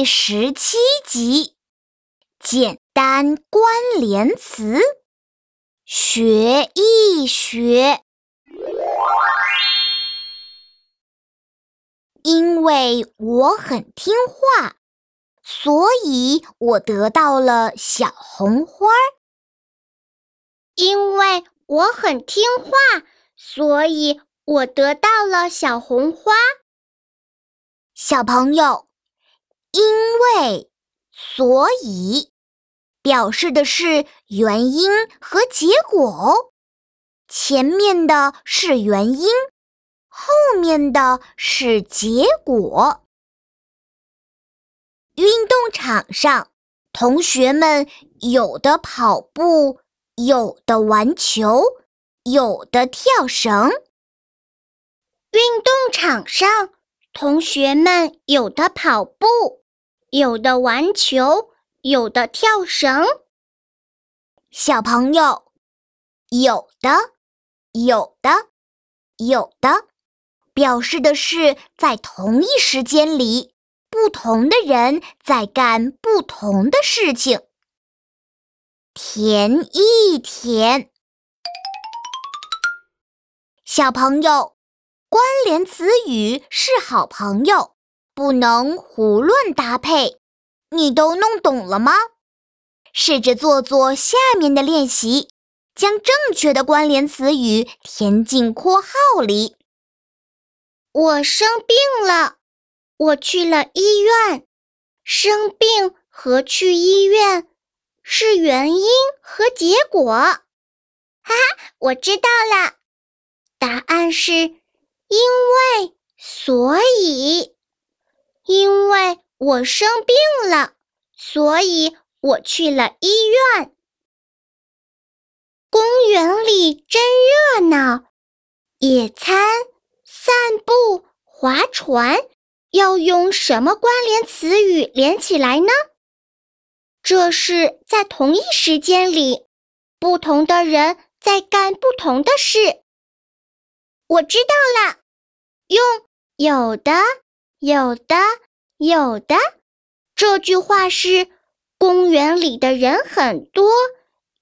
第十七集，简单关联词学一学。因为我很听话，所以我得到了小红花。因为我很听话，所以我得到了小红花。小朋友。因为，所以，表示的是原因和结果，前面的是原因，后面的是结果。运动场上，同学们有的跑步，有的玩球，有的跳绳。运动场上，同学们有的跑步。有的玩球，有的跳绳。小朋友，有的，有的，有的，表示的是在同一时间里，不同的人在干不同的事情。填一填，小朋友，关联词语是好朋友。不能胡乱搭配，你都弄懂了吗？试着做做下面的练习，将正确的关联词语填进括号里。我生病了，我去了医院。生病和去医院是原因和结果。哈哈，我知道了，答案是因为所以。因为我生病了，所以我去了医院。公园里真热闹，野餐、散步、划船，要用什么关联词语连起来呢？这是在同一时间里，不同的人在干不同的事。我知道了，用有的。有的，有的，这句话是：公园里的人很多，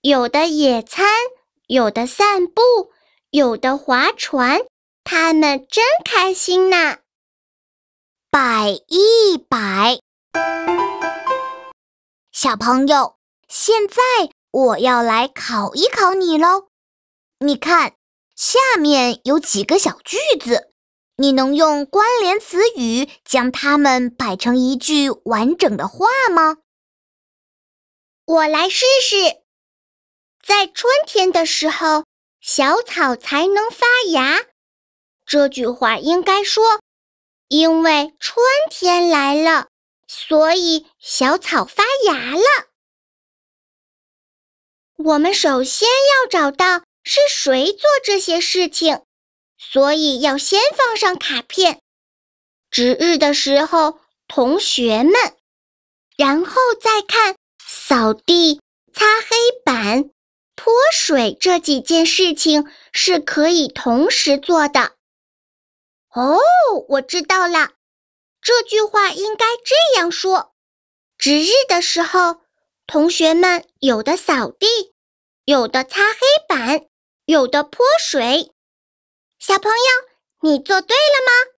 有的野餐，有的散步，有的划船，他们真开心呐！百一百，小朋友，现在我要来考一考你喽。你看，下面有几个小句子。你能用关联词语将它们摆成一句完整的话吗？我来试试。在春天的时候，小草才能发芽。这句话应该说：“因为春天来了，所以小草发芽了。”我们首先要找到是谁做这些事情。所以要先放上卡片。值日的时候，同学们，然后再看扫地、擦黑板、泼水这几件事情是可以同时做的。哦，我知道了，这句话应该这样说：值日的时候，同学们有的扫地，有的擦黑板，有的泼水。小朋友，你做对了吗？